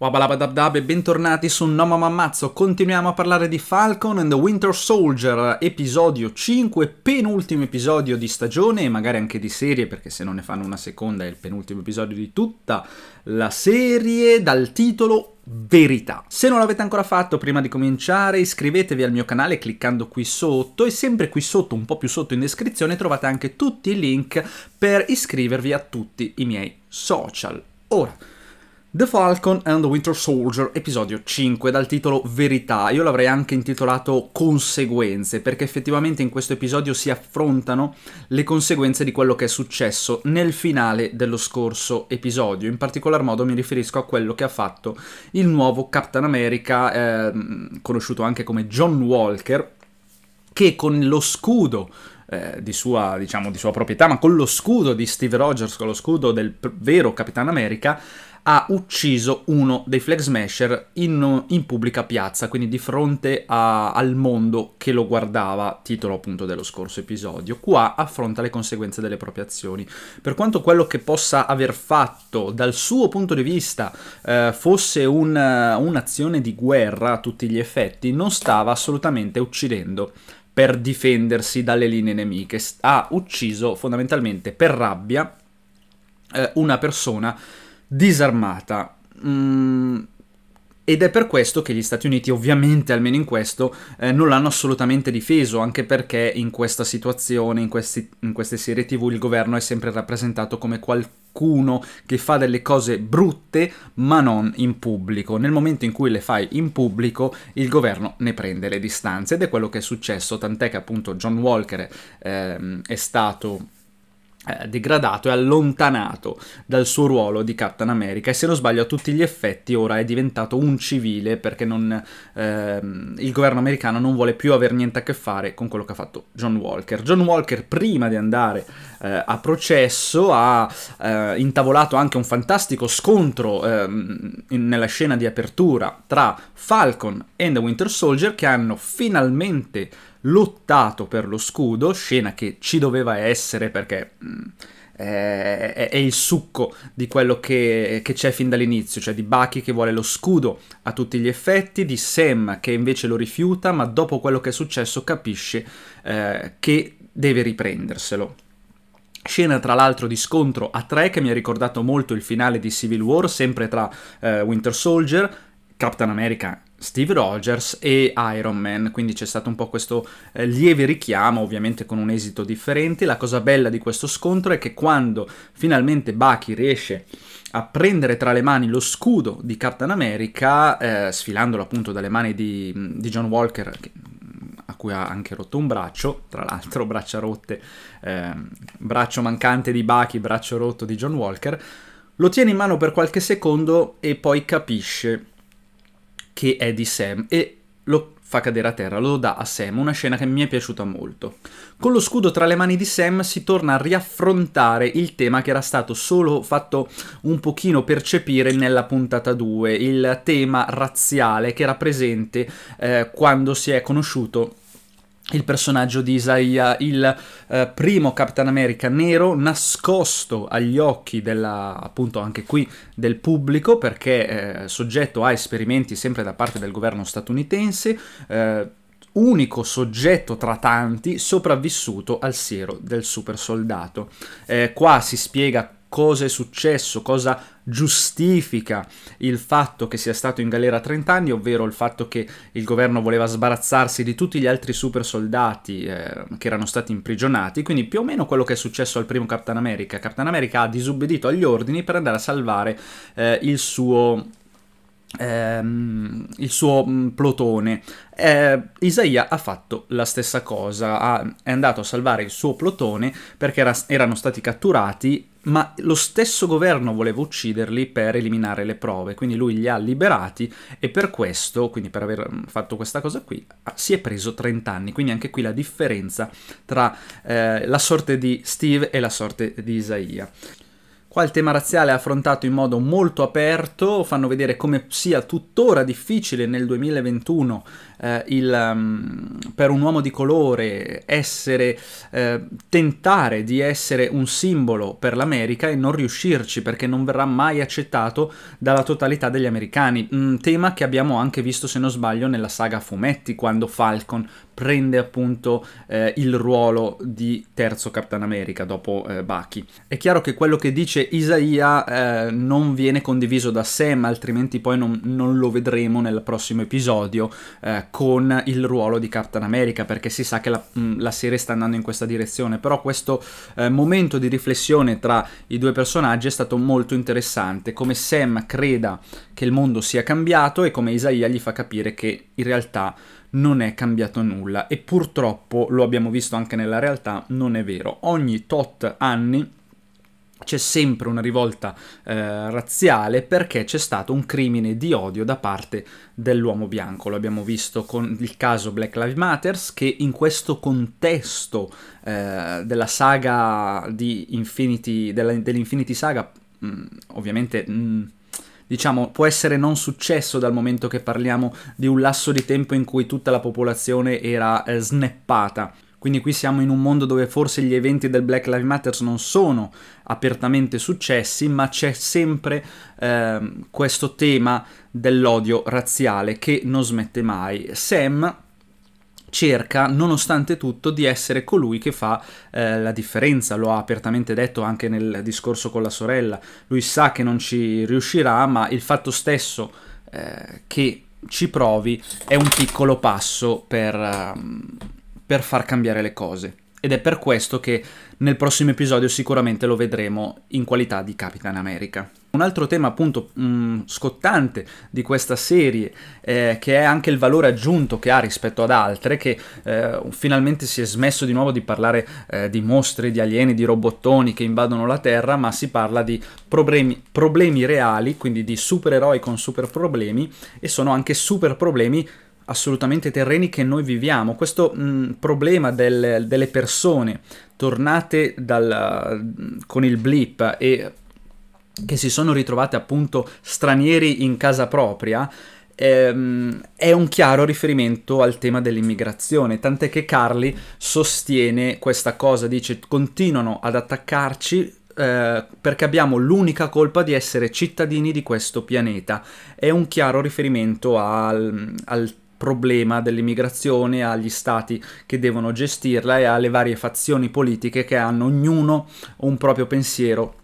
Wabalabadabdab e bentornati su No Mamma Ammazzo, continuiamo a parlare di Falcon and the Winter Soldier, episodio 5, penultimo episodio di stagione e magari anche di serie perché se non ne fanno una seconda è il penultimo episodio di tutta la serie dal titolo verità. Se non l'avete ancora fatto, prima di cominciare, iscrivetevi al mio canale cliccando qui sotto e sempre qui sotto, un po' più sotto in descrizione, trovate anche tutti i link per iscrivervi a tutti i miei social. Ora, The Falcon and the Winter Soldier, episodio 5, dal titolo Verità. Io l'avrei anche intitolato Conseguenze, perché effettivamente in questo episodio si affrontano le conseguenze di quello che è successo nel finale dello scorso episodio. In particolar modo mi riferisco a quello che ha fatto il nuovo Captain America, eh, conosciuto anche come John Walker, che con lo scudo eh, di, sua, diciamo, di sua proprietà, ma con lo scudo di Steve Rogers, con lo scudo del vero Capitano America, ha ucciso uno dei flag smasher in, in pubblica piazza, quindi di fronte a, al mondo che lo guardava, titolo appunto dello scorso episodio. Qua affronta le conseguenze delle proprie azioni. Per quanto quello che possa aver fatto dal suo punto di vista eh, fosse un, un'azione di guerra a tutti gli effetti, non stava assolutamente uccidendo per difendersi dalle linee nemiche. Ha ucciso fondamentalmente per rabbia eh, una persona disarmata. Mm, ed è per questo che gli Stati Uniti, ovviamente, almeno in questo, eh, non l'hanno assolutamente difeso, anche perché in questa situazione, in, questi, in queste serie TV, il governo è sempre rappresentato come qualcuno che fa delle cose brutte, ma non in pubblico. Nel momento in cui le fai in pubblico, il governo ne prende le distanze, ed è quello che è successo, tant'è che appunto John Walker eh, è stato eh, degradato e allontanato dal suo ruolo di Captain America e se non sbaglio a tutti gli effetti ora è diventato un civile perché non, ehm, il governo americano non vuole più avere niente a che fare con quello che ha fatto John Walker. John Walker prima di andare eh, a processo ha eh, intavolato anche un fantastico scontro ehm, in, nella scena di apertura tra Falcon e The Winter Soldier che hanno finalmente lottato per lo scudo, scena che ci doveva essere perché mh, mm, è, è, è, il succo di quello che, che c'è fin dall'inizio, cioè di Bucky che vuole lo scudo a tutti gli effetti, di Sam che invece lo rifiuta, ma dopo quello che è successo capisce eh, che deve riprenderselo. Scena tra l'altro di scontro a tre che mi ha ricordato molto il finale di Civil War, sempre tra eh, Winter Soldier, Captain America Steve Rogers e Iron Man, quindi c'è stato un po' questo eh, lieve richiamo, ovviamente con un esito differente. La cosa bella di questo scontro è che quando finalmente Bucky riesce a prendere tra le mani lo scudo di Captain America, eh, sfilandolo appunto dalle mani di, di John Walker, che, a cui ha anche rotto un braccio, tra l'altro braccia rotte, eh, braccio mancante di Bucky, braccio rotto di John Walker, lo tiene in mano per qualche secondo e poi capisce che è di Sam e lo fa cadere a terra, lo dà a Sam, una scena che mi è piaciuta molto. Con lo scudo tra le mani di Sam si torna a riaffrontare il tema che era stato solo fatto un pochino percepire nella puntata 2, il tema razziale che era presente eh, quando si è conosciuto il personaggio di Isaiah, il eh, primo Capitan America nero nascosto agli occhi della, appunto anche qui del pubblico perché eh, soggetto a esperimenti sempre da parte del governo statunitense, eh, unico soggetto tra tanti sopravvissuto al siero del super soldato. Eh, qua si spiega cosa è successo, cosa giustifica il fatto che sia stato in galera 30 anni, ovvero il fatto che il governo voleva sbarazzarsi di tutti gli altri super soldati eh, che erano stati imprigionati, quindi più o meno quello che è successo al primo Captain America. Captain America ha disubbedito agli ordini per andare a salvare eh, il suo Ehm, il suo mm, plotone. Eh, Isaia ha fatto la stessa cosa, ha, è andato a salvare il suo plotone perché era, erano stati catturati, ma lo stesso governo voleva ucciderli per eliminare le prove, quindi lui li ha liberati e per questo, quindi per aver mm, fatto questa cosa qui, ah, si è preso 30 anni, quindi anche qui la differenza tra eh, la sorte di Steve e la sorte di Isaia. Qua il tema razziale è affrontato in modo molto aperto, fanno vedere come sia tuttora difficile nel 2021 eh, il, um, per un uomo di colore essere, eh, tentare di essere un simbolo per l'America e non riuscirci perché non verrà mai accettato dalla totalità degli americani, un mm, tema che abbiamo anche visto se non sbaglio nella saga fumetti quando Falcon prende appunto eh, il ruolo di terzo Captain America dopo eh, Bucky. È chiaro che quello che dice Isaiah eh, non viene condiviso da Sam, altrimenti poi non, non lo vedremo nel prossimo episodio eh, con il ruolo di Captain America, perché si sa che la, mm, la serie sta andando in questa direzione, però questo eh, momento di riflessione tra i due personaggi è stato molto interessante, come Sam creda che il mondo sia cambiato e come Isaiah gli fa capire che in realtà non è cambiato nulla e purtroppo, lo abbiamo visto anche nella realtà, non è vero. Ogni tot anni c'è sempre una rivolta eh, razziale perché c'è stato un crimine di odio da parte dell'uomo bianco. Lo abbiamo visto con il caso Black Lives Matter che in questo contesto eh, della saga di Infinity, dell'Infinity Saga, mh, mm, ovviamente... Mh, mm, diciamo, può essere non successo dal momento che parliamo di un lasso di tempo in cui tutta la popolazione era eh, snappata quindi qui siamo in un mondo dove forse gli eventi del Black Lives Matter non sono apertamente successi, ma c'è sempre eh, questo tema dell'odio razziale che non smette mai. Sam cerca, nonostante tutto, di essere colui che fa eh, la differenza, lo ha apertamente detto anche nel discorso con la sorella. Lui sa che non ci riuscirà, ma il fatto stesso eh, che ci provi è un piccolo passo per... Um, per far cambiare le cose. Ed è per questo che nel prossimo episodio sicuramente lo vedremo in qualità di Capitan America. Un altro tema appunto mh, mm, scottante di questa serie, eh, che è anche il valore aggiunto che ha rispetto ad altre, che eh, finalmente si è smesso di nuovo di parlare eh, di mostri, di alieni, di robottoni che invadono la Terra, ma si parla di problemi, problemi reali, quindi di supereroi con super problemi, e sono anche super problemi assolutamente terreni che noi viviamo. Questo mh, mm, problema del, delle persone tornate dal, con il blip e che si sono ritrovate appunto stranieri in casa propria ehm, è un chiaro riferimento al tema dell'immigrazione, tant'è che Carly sostiene questa cosa, dice continuano ad attaccarci eh, perché abbiamo l'unica colpa di essere cittadini di questo pianeta. È un chiaro riferimento al, al problema dell'immigrazione, agli stati che devono gestirla e alle varie fazioni politiche che hanno ognuno un proprio pensiero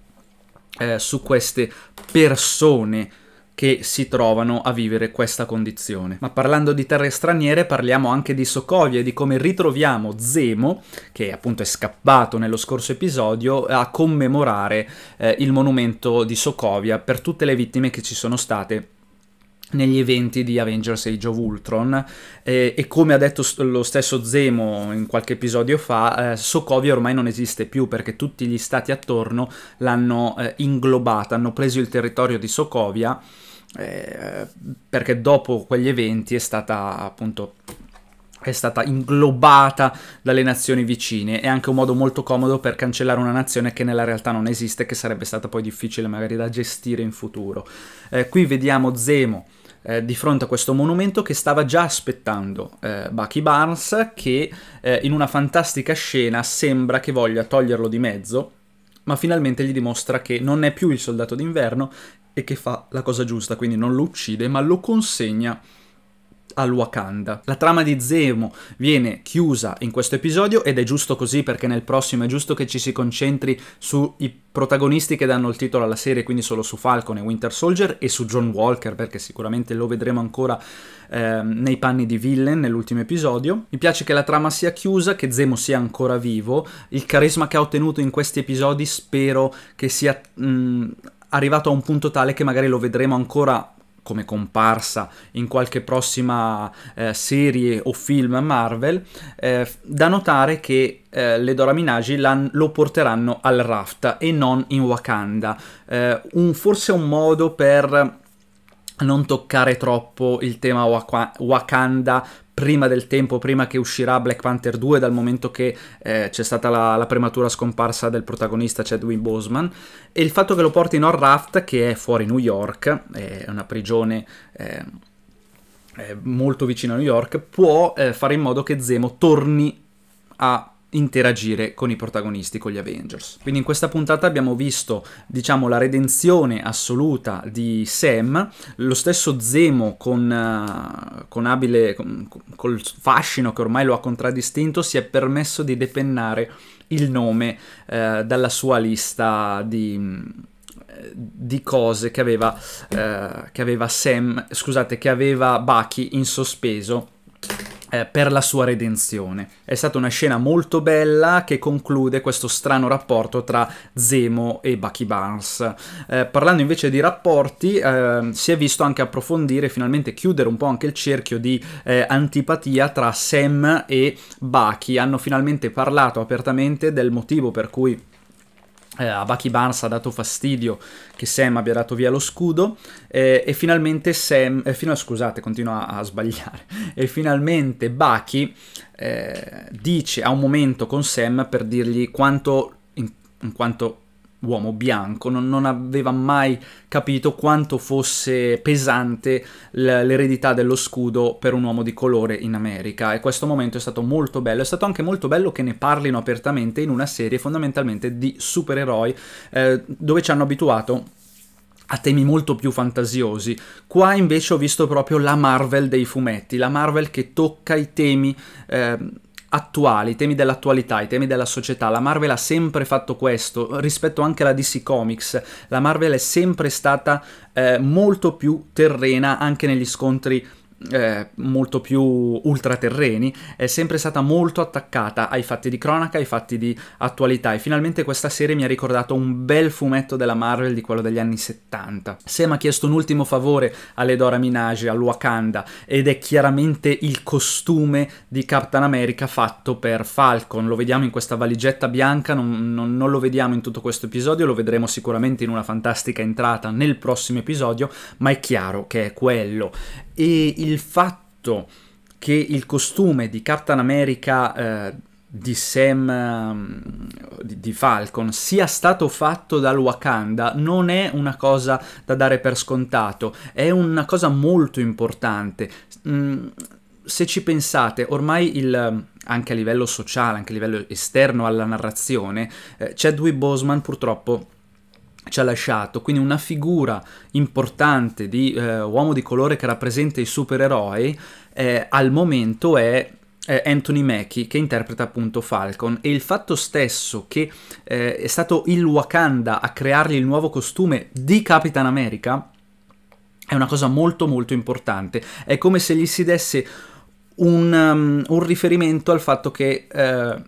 eh, su queste persone che si trovano a vivere questa condizione. Ma parlando di terre straniere parliamo anche di Sokovia e di come ritroviamo Zemo, che appunto è scappato nello scorso episodio, a commemorare eh, il monumento di Sokovia per tutte le vittime che ci sono state negli eventi di Avengers Age of Ultron eh, e come ha detto lo stesso Zemo in qualche episodio fa, eh, Sokovia ormai non esiste più perché tutti gli stati attorno l'hanno eh, inglobata, hanno preso il territorio di Sokovia eh, perché dopo quegli eventi è stata appunto è stata inglobata dalle nazioni vicine. È anche un modo molto comodo per cancellare una nazione che nella realtà non esiste, e che sarebbe stata poi difficile magari da gestire in futuro. Eh, qui vediamo Zemo eh, di fronte a questo monumento che stava già aspettando eh, Bucky Barnes che eh, in una fantastica scena sembra che voglia toglierlo di mezzo, ma finalmente gli dimostra che non è più il soldato d'inverno e che fa la cosa giusta, quindi non lo uccide ma lo consegna al Wakanda. La trama di Zemo viene chiusa in questo episodio ed è giusto così perché nel prossimo è giusto che ci si concentri sui protagonisti che danno il titolo alla serie, quindi solo su Falcon e Winter Soldier e su John Walker perché sicuramente lo vedremo ancora ehm, nei panni di villain nell'ultimo episodio. Mi piace che la trama sia chiusa, che Zemo sia ancora vivo, il carisma che ha ottenuto in questi episodi spero che sia mh, arrivato a un punto tale che magari lo vedremo ancora come comparsa in qualche prossima eh, serie o film Marvel, eh, da notare che eh, le Dora Minagi lo porteranno al Raft e non in Wakanda. Eh, un, forse un modo per non toccare troppo il tema Wakanda prima del tempo, prima che uscirà Black Panther 2, dal momento che eh, c'è stata la, la, prematura scomparsa del protagonista Chadwin Boseman, e il fatto che lo porti in Raft, che è fuori New York, è una prigione... Eh, eh, molto vicina a New York, può eh, fare in modo che Zemo torni a interagire con i protagonisti, con gli Avengers. Quindi in questa puntata abbiamo visto, diciamo, la redenzione assoluta di Sam, lo stesso Zemo con, eh, con abile, con, col fascino che ormai lo ha contraddistinto, si è permesso di depennare il nome uh, dalla sua lista di eh, di cose che aveva, eh, che aveva Sam, scusate, che aveva Bucky in sospeso eh, per la sua redenzione. È stata una scena molto bella che conclude questo strano rapporto tra Zemo e Bucky Barnes. Eh, parlando invece di rapporti, eh, si è visto anche approfondire, finalmente chiudere un po' anche il cerchio di eh, antipatia tra Sam e Bucky. Hanno finalmente parlato apertamente del motivo per cui eh, a Bucky Barnes ha dato fastidio che Sam abbia dato via lo scudo eh, e finalmente Sam, eh, fino a, scusate, continua a, sbagliare, e finalmente Bucky eh, dice, a un momento con Sam per dirgli quanto, in, in quanto uomo bianco, non, non, aveva mai capito quanto fosse pesante l'eredità dello scudo per un uomo di colore in America e questo momento è stato molto bello, è stato anche molto bello che ne parlino apertamente in una serie fondamentalmente di supereroi eh, dove ci hanno abituato a temi molto più fantasiosi. Qua invece ho visto proprio la Marvel dei fumetti, la Marvel che tocca i temi eh, attuali, i temi dell'attualità, i temi della società. La Marvel ha sempre fatto questo, rispetto anche alla DC Comics. La Marvel è sempre stata eh, molto più terrena anche negli scontri eh, molto più ultraterreni, è sempre stata molto attaccata ai fatti di cronaca, ai fatti di attualità e finalmente questa serie mi ha ricordato un bel fumetto della Marvel di quello degli anni 70. Sam ha chiesto un ultimo favore alle Dora Minaj, al Wakanda, ed è chiaramente il costume di Captain America fatto per Falcon, lo vediamo in questa valigetta bianca, non, non, non lo vediamo in tutto questo episodio, lo vedremo sicuramente in una fantastica entrata nel prossimo episodio, ma è chiaro che è quello. E il il fatto che il costume di Captain America eh, di Sam mm, di, di, Falcon sia stato fatto dal Wakanda non è una cosa da dare per scontato, è una cosa molto importante. Mm, se ci pensate, ormai il, anche a livello sociale, anche a livello esterno alla narrazione, eh, Chadwick Boseman purtroppo ci ha lasciato, quindi una figura importante di eh, uomo di colore che rappresenta i supereroi, eh, al momento è Anthony Mackie che interpreta appunto Falcon e il fatto stesso che eh, è stato il Wakanda a creargli il nuovo costume di Capitan America è una cosa molto molto importante è come se gli si desse un, um, un riferimento al fatto che eh,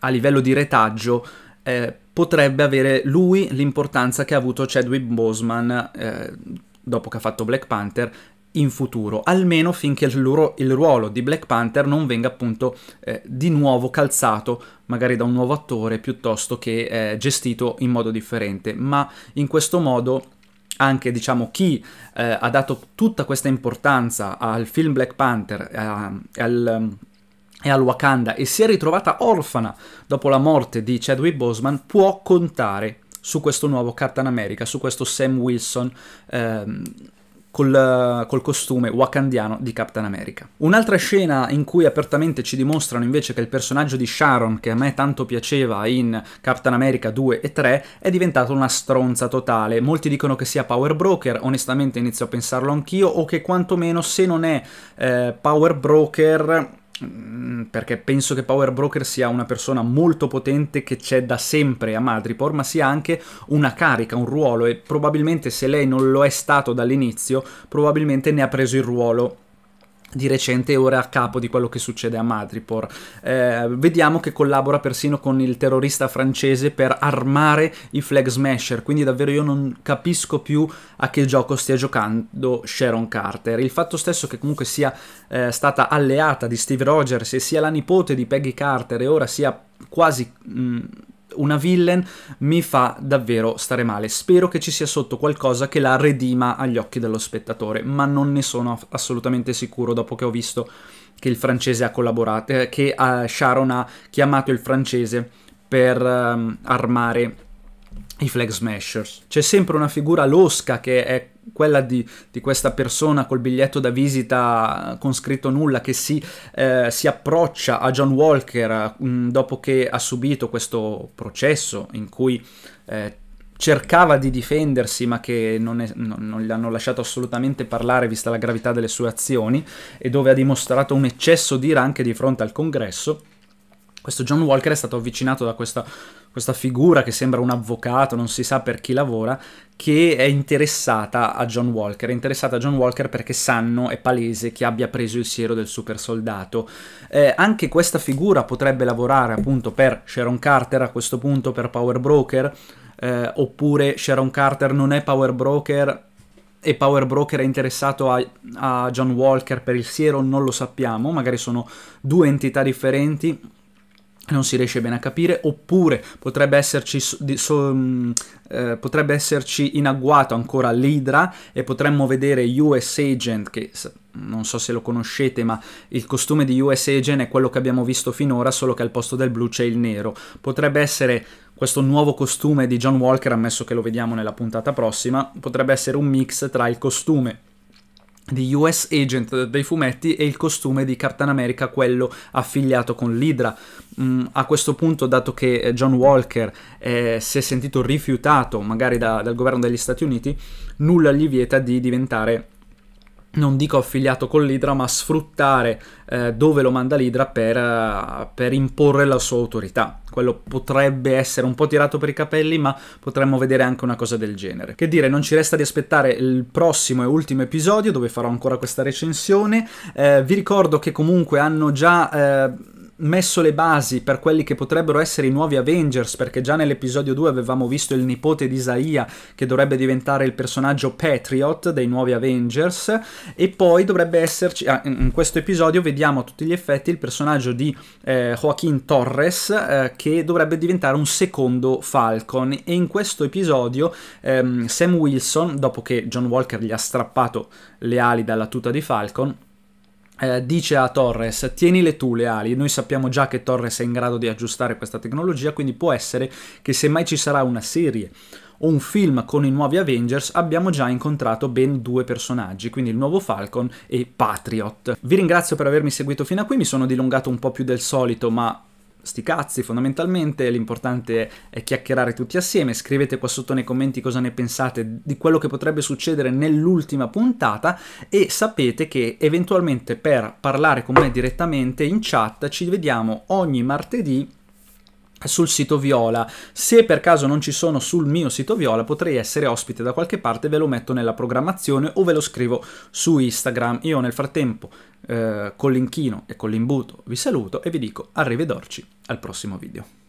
a livello di retaggio eh, potrebbe avere lui l'importanza che ha avuto Chadwick Boseman eh, dopo che ha fatto Black Panther in futuro, almeno finché il, ruolo, il ruolo di Black Panther non venga appunto eh, di nuovo calzato magari da un nuovo attore piuttosto che eh, gestito in modo differente, ma in questo modo anche diciamo chi eh, ha dato tutta questa importanza al film Black Panther, al è al Wakanda e si è ritrovata orfana dopo la morte di Chadwick Boseman, può contare su questo nuovo Captain America, su questo Sam Wilson ehm, col, col, costume wakandiano di Captain America. Un'altra scena in cui apertamente ci dimostrano invece che il personaggio di Sharon, che a me tanto piaceva in Captain America 2 e 3, è diventato una stronza totale. Molti dicono che sia Power Broker, onestamente inizio a pensarlo anch'io, o che quantomeno se non è eh, Power Broker Mm, perché penso che Power Broker sia una persona molto potente che c'è da sempre a Madripoor, ma sia anche una carica, un ruolo e probabilmente se lei non lo è stato dall'inizio, probabilmente ne ha preso il ruolo di recente ora a capo di quello che succede a Madripoor. Eh, vediamo che collabora persino con il terrorista francese per armare i flag smasher, quindi davvero io non capisco più a che gioco stia giocando Sharon Carter. Il fatto stesso che comunque sia eh, stata alleata di Steve Rogers e sia la nipote di Peggy Carter e ora sia quasi mh, mm, una villain mi fa davvero stare male. Spero che ci sia sotto qualcosa che la redima agli occhi dello spettatore, ma non ne sono assolutamente sicuro dopo che ho visto che il francese ha collaborato, eh, che uh, Sharon ha chiamato il francese per um, armare i Flag Smashers. C'è sempre una figura losca che è quella di, di, questa persona col biglietto da visita con scritto nulla che si, eh, si approccia a John Walker mh, mm, dopo che ha subito questo processo in cui eh, cercava di difendersi ma che non, è, non, non gli hanno lasciato assolutamente parlare vista la gravità delle sue azioni e dove ha dimostrato un eccesso di ira anche di fronte al congresso questo John Walker è stato avvicinato da questa, questa, figura che sembra un avvocato, non si sa per chi lavora, che è interessata a John Walker. È interessata a John Walker perché sanno, è palese, che abbia preso il siero del super soldato. Eh, anche questa figura potrebbe lavorare appunto per Sharon Carter a questo punto, per Power Broker, eh, oppure Sharon Carter non è Power Broker e Power Broker è interessato a, a John Walker per il siero, non lo sappiamo, magari sono due entità differenti non si riesce bene a capire, oppure potrebbe esserci, so, mm, eh, potrebbe esserci in agguato ancora l'Hydra e potremmo vedere US Agent, che non so se lo conoscete, ma il costume di US Agent è quello che abbiamo visto finora, solo che al posto del blu c'è il nero. Potrebbe essere questo nuovo costume di John Walker, ammesso che lo vediamo nella puntata prossima, potrebbe essere un mix tra il costume di US Agent dei fumetti e il costume di Captain America, quello affiliato con l'Hydra. Mm, a questo punto, dato che eh, John Walker eh, si è sentito rifiutato magari da, dal governo degli Stati Uniti, nulla gli vieta di diventare non dico affiliato con l'Hydra, ma sfruttare eh, dove lo manda l'Hydra per, eh, per imporre la sua autorità quello potrebbe essere un po' tirato per i capelli, ma potremmo vedere anche una cosa del genere. Che dire, non ci resta di aspettare il prossimo e ultimo episodio dove farò ancora questa recensione. Eh, vi ricordo che comunque hanno già... Eh, messo le basi per quelli che potrebbero essere i nuovi Avengers, perché già nell'episodio 2 avevamo visto il nipote di Isaiah che dovrebbe diventare il personaggio Patriot dei nuovi Avengers, e poi dovrebbe esserci, ah, in questo episodio vediamo a tutti gli effetti il personaggio di eh, Joaquin Torres eh, che dovrebbe diventare un secondo Falcon, e in questo episodio ehm, Sam Wilson, dopo che John Walker gli ha strappato le ali dalla tuta di Falcon, eh, dice a Torres tienile tu le ali, noi sappiamo già che Torres è in grado di aggiustare questa tecnologia, quindi può essere che semmai ci sarà una serie o un film con i nuovi Avengers abbiamo già incontrato ben due personaggi, quindi il nuovo Falcon e Patriot. Vi ringrazio per avermi seguito fino a qui, mi sono dilungato un po' più del solito, ma sti cazzi fondamentalmente, l'importante è chiacchierare tutti assieme, scrivete qua sotto nei commenti cosa ne pensate di quello che potrebbe succedere nell'ultima puntata e sapete che eventualmente per parlare con me direttamente in chat ci vediamo ogni martedì sul sito Viola. Se per caso non ci sono sul mio sito Viola, potrei essere ospite da qualche parte, ve lo metto nella programmazione o ve lo scrivo su Instagram. Io nel frattempo eh, con l'inchino e con l'imbuto vi saluto e vi dico arrivederci al prossimo video.